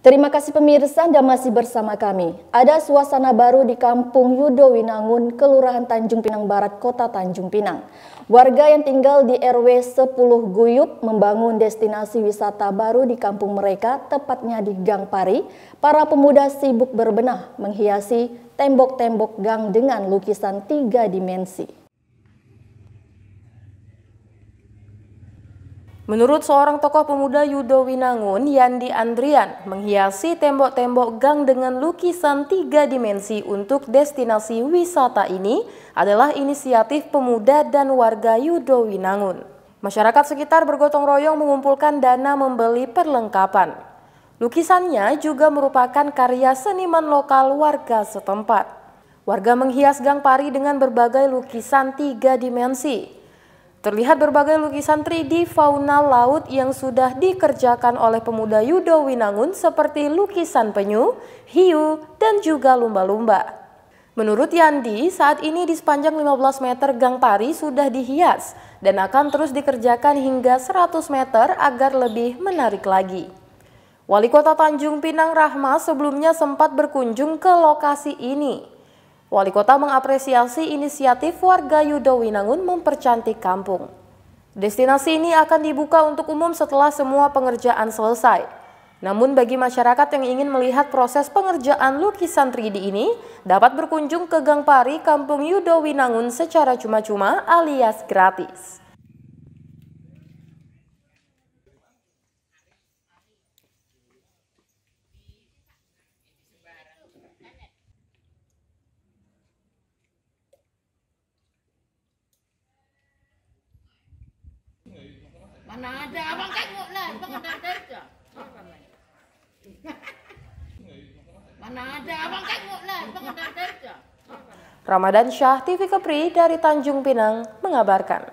Terima kasih pemirsa Anda masih bersama kami. Ada suasana baru di Kampung Yudo Winangun, Kelurahan Tanjung Pinang Barat, Kota Tanjung Pinang. Warga yang tinggal di RW 10 Guyup membangun destinasi wisata baru di kampung mereka, tepatnya di Gang Pari. Para pemuda sibuk berbenah menghiasi tembok-tembok gang dengan lukisan tiga dimensi. Menurut seorang tokoh pemuda Yudo Winangun, Yandi Andrian menghiasi tembok-tembok gang dengan lukisan tiga dimensi untuk destinasi wisata ini adalah inisiatif pemuda dan warga Yudo Winangun. Masyarakat sekitar bergotong royong mengumpulkan dana membeli perlengkapan. Lukisannya juga merupakan karya seniman lokal warga setempat. Warga menghias gang pari dengan berbagai lukisan tiga dimensi, Terlihat berbagai lukisan 3D fauna laut yang sudah dikerjakan oleh pemuda Yudo Winangun seperti lukisan penyu, hiu, dan juga lumba-lumba. Menurut Yandi, saat ini di sepanjang 15 meter Gang Pari sudah dihias dan akan terus dikerjakan hingga 100 meter agar lebih menarik lagi. Wali Kota Tanjung Pinang Rahma sebelumnya sempat berkunjung ke lokasi ini. Wali kota mengapresiasi inisiatif warga Yudo Winangun mempercantik kampung. Destinasi ini akan dibuka untuk umum setelah semua pengerjaan selesai. Namun bagi masyarakat yang ingin melihat proses pengerjaan lukisan 3D ini dapat berkunjung ke Gang Pari, Kampung Yudo Winangun secara cuma-cuma alias gratis. ada, abang lah. Abang ada Mana ada, abang lah. Abang ada Ramadan Syah TV Kepri dari Tanjung Pinang mengabarkan.